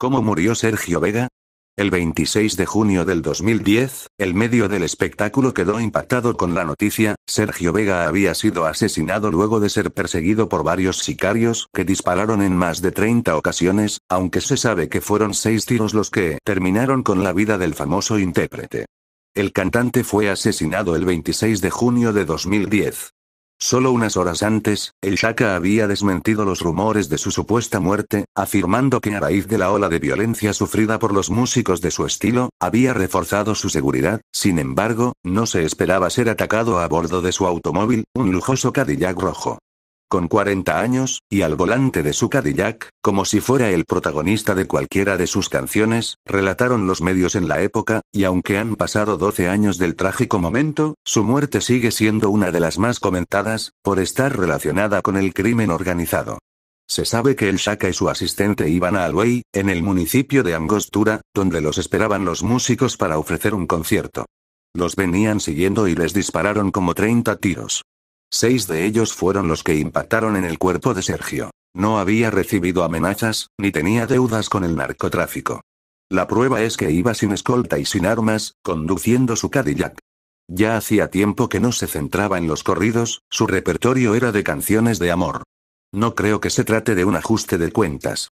¿Cómo murió Sergio Vega? El 26 de junio del 2010, el medio del espectáculo quedó impactado con la noticia, Sergio Vega había sido asesinado luego de ser perseguido por varios sicarios que dispararon en más de 30 ocasiones, aunque se sabe que fueron seis tiros los que terminaron con la vida del famoso intérprete. El cantante fue asesinado el 26 de junio de 2010. Solo unas horas antes, el Shaka había desmentido los rumores de su supuesta muerte, afirmando que a raíz de la ola de violencia sufrida por los músicos de su estilo, había reforzado su seguridad, sin embargo, no se esperaba ser atacado a bordo de su automóvil, un lujoso Cadillac rojo con 40 años, y al volante de su Cadillac, como si fuera el protagonista de cualquiera de sus canciones, relataron los medios en la época, y aunque han pasado 12 años del trágico momento, su muerte sigue siendo una de las más comentadas, por estar relacionada con el crimen organizado. Se sabe que el Shaka y su asistente iban a Alway, en el municipio de Angostura, donde los esperaban los músicos para ofrecer un concierto. Los venían siguiendo y les dispararon como 30 tiros. Seis de ellos fueron los que impactaron en el cuerpo de Sergio. No había recibido amenazas, ni tenía deudas con el narcotráfico. La prueba es que iba sin escolta y sin armas, conduciendo su Cadillac. Ya hacía tiempo que no se centraba en los corridos, su repertorio era de canciones de amor. No creo que se trate de un ajuste de cuentas.